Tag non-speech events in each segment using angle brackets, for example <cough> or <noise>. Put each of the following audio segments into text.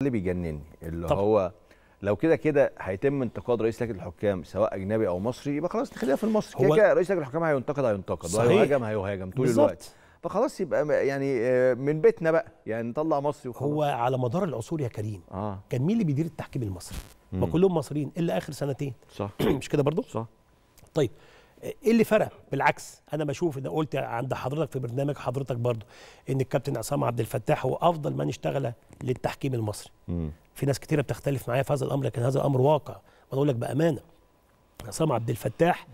اللي بيجنني اللي طبعًا. هو لو كده كده هيتم انتقاد رئيس لجنه الحكام سواء اجنبي او مصري يبقى خلاص نخليها في المصري كده كده رئيس لجنه الحكام هينتقد هينتقد وهيهاجم هيهاجم طول بالزبط. الوقت فخلاص يبقى يعني آه، من بيتنا بقى يعني نطلع مصري وخلاص هو على مدار العصور يا كريم آه. كان مين اللي بيدير التحكيم المصري؟ ما كلهم مصريين الا اخر سنتين صح <coughs> مش كده برضو؟ صح طيب ايه اللي فرق بالعكس انا بشوف ان قلت عند حضرتك في برنامج حضرتك برضو ان الكابتن عصام عبد الفتاح هو افضل من اشتغل للتحكيم المصري مم. في ناس كتيره بتختلف معايا في هذا الامر لكن هذا الامر واقع وانا اقول لك بامانه عصام عبد الفتاح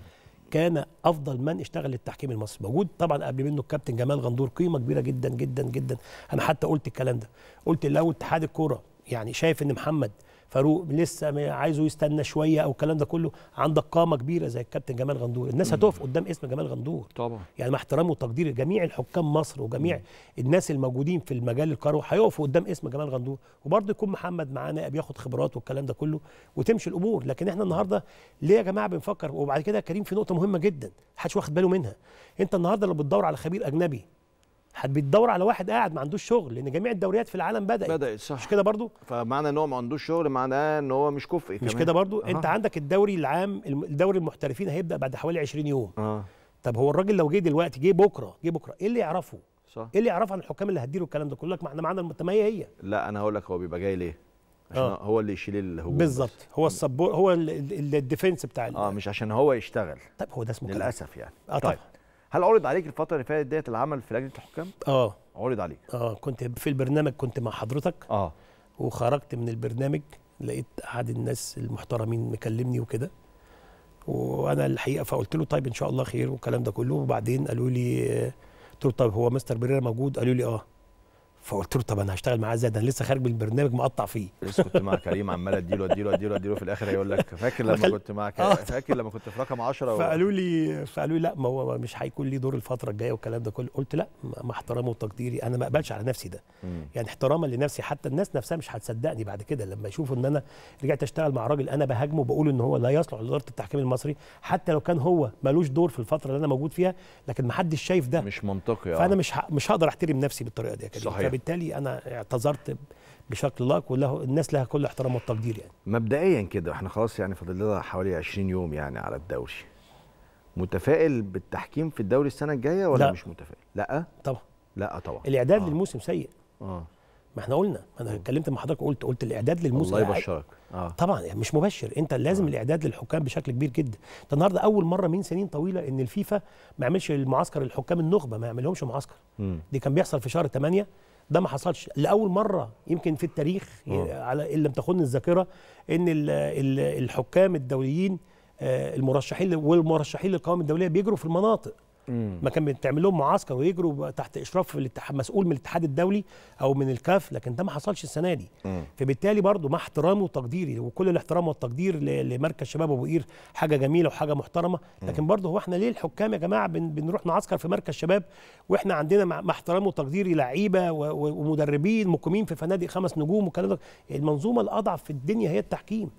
كان افضل من اشتغل للتحكيم المصري موجود طبعا قبل منه الكابتن جمال غندور قيمه كبيره جدا جدا جدا انا حتى قلت الكلام ده قلت لو اتحاد الكوره يعني شايف ان محمد فاروق لسه عايزه يستنى شويه او الكلام ده كله عندك قامه كبيره زي الكابتن جمال غندور الناس هتقف قدام اسم جمال غندور طبعا يعني مع احترامي وتقديري جميع الحكام مصر وجميع الناس الموجودين في المجال الكروي هيقفوا قدام اسم جمال غندور وبرضه يكون محمد معانا بياخد خبرات والكلام ده كله وتمشي الامور لكن احنا النهارده ليه يا جماعه بنفكر وبعد كده كريم في نقطه مهمه جدا محدش واخد باله منها انت النهارده لو بتدور على خبير اجنبي بتدور على واحد قاعد ما عندوش شغل لان جميع الدوريات في العالم بدات بدات صح مش كده برضو فمعنى ان هو ما عندوش شغل معناه ان هو مش كفء مش كده برضو أه. انت عندك الدوري العام الدوري المحترفين هيبدا بعد حوالي 20 يوم أه. طب هو الراجل لو جه دلوقتي جه بكره جه بكره ايه اللي يعرفه صح ايه اللي يعرفه عن الحكام اللي هديله الكلام ده كله ما احنا معانا المتميه هي لا انا هقول لك هو بيبقى جاي ليه عشان آه. هو اللي يشيل الهجوم بالظبط هو السبور هو الديفنس بتاع اه مش عشان هو يشتغل طب هو ده اسمه للاسف يعني اه طيب. طيب. هل عرض عليك الفتره اللي فاتت ديت العمل في لجنه الحكام اه عرض عليك اه كنت في البرنامج كنت مع حضرتك اه وخرجت من البرنامج لقيت احد الناس المحترمين مكلمني وكده وانا الحقيقه فقلت له طيب ان شاء الله خير والكلام ده كله وبعدين قالوا لي قلت له طيب هو مستر بريرا موجود قالوا لي اه فقلت له طب انا هشتغل معاه ازاي ده انا لسه خارج من البرنامج مقطع فيه لسه كنت مع كريم عمال اديله اديله اديله اديله في الاخر هيقول لك فاكر لما كنت معاك آه. فاكر لما كنت في رقم 10 فقالوا لي فقالوا لي لا ما هو مش هيكون ليه دور الفتره الجايه والكلام ده كله قلت لا مع احترامي وتقديري انا ما اقبلش على نفسي ده مم. يعني احتراما لنفسي حتى الناس نفسها مش هتصدقني بعد كده لما يشوفوا ان انا رجعت اشتغل مع راجل انا بهاجمه وبقول ان هو لا يصلح لاداره التحكيم المصري حتى لو كان هو ملوش دور في الفتره اللي انا موجود فيها لكن ما حدش شايف ده مش منطقي آه. فانا مش مش هقدر احترم نفسي بالطريقه دي يا كريم فبالتالي انا اعتذرت بشكل لائق وله الناس لها كل احترام والتقدير يعني مبدئيا كده احنا خلاص يعني فاضل لنا حوالي 20 يوم يعني على الدوري متفائل بالتحكيم في الدوري السنه الجايه ولا لا. مش متفائل لا طبعا لا طبعا الاعداد آه. للموسم سيء اه ما احنا قلنا انا آه. اتكلمت مع حضرتك وقلت قلت الاعداد للموسم الله يبشرك آه. طبعا يعني مش مبشر انت لازم آه. الاعداد للحكام بشكل كبير جدا ده النهارده اول مره من سنين طويله ان الفيفا ما عملش المعسكر الحكام النخبه ما يعملهمش معسكر م. دي كان بيحصل في شهر 8 ده ما حصلش لاول مره يمكن في التاريخ آه. على ان لم تخن الذاكره ان الحكام الدوليين آه، المرشحين والمرشحين للقوائم الدوليه بيجروا في المناطق ما كان بتعمل لهم معسكر ويجروا تحت اشراف الاتحاد مسؤول من الاتحاد الدولي او من الكاف لكن ده ما حصلش السنه دي فبالتالي برضو مع احترامي وتقديري وكل الاحترام والتقدير لمركز شباب ابو قير حاجه جميله وحاجه محترمه لكن برضو هو احنا ليه الحكام يا جماعه بن بنروح نعسكر في مركز شباب واحنا عندنا مع احترامي وتقديري لعيبه ومدربين مقيمين في فنادق خمس نجوم والكلام ده المنظومه الاضعف في الدنيا هي التحكيم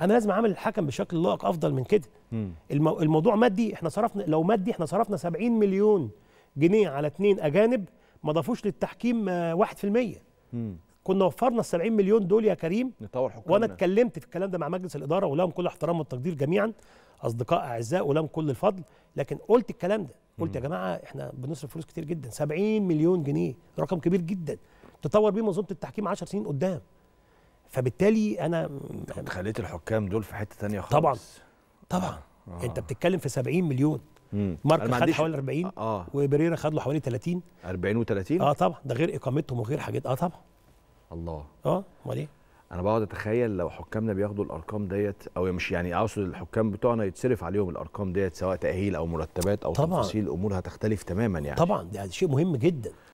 انا لازم اعامل الحكم بشكل لائق افضل من كده المو... الموضوع مادي احنا صرفنا لو مادي احنا صرفنا 70 مليون جنيه على اثنين اجانب ما ضافوش للتحكيم 1% آه، كنا وفرنا ال 70 مليون دول يا كريم نطور حكومنا وانا اتكلمت في الكلام ده مع مجلس الاداره ولهم كل احترام والتقدير جميعا اصدقاء اعزاء ولهم كل الفضل لكن قلت الكلام ده قلت يا جماعه احنا بنصرف فلوس كتير جدا 70 مليون جنيه رقم كبير جدا تطور بيه منظومه التحكيم 10 سنين قدام فبالتالي انا انت خليت الحكام دول في حته ثانيه خالص طبعا طبعا آه. انت بتتكلم في 70 مليون مارك خد حوالي 40 آه. آه. وبريرا خد له حوالي 30 40 و30 اه طبعا ده غير اقامتهم وغير حاجات اه طبعا الله اه امال ايه انا بقعد اتخيل لو حكامنا بياخدوا الارقام ديت او مش يعني اقصد الحكام بتوعنا يتصرف عليهم الارقام ديت سواء تاهيل او مرتبات او طبعًا. تفاصيل الامور هتختلف تماما يعني طبعا ده شيء مهم جدا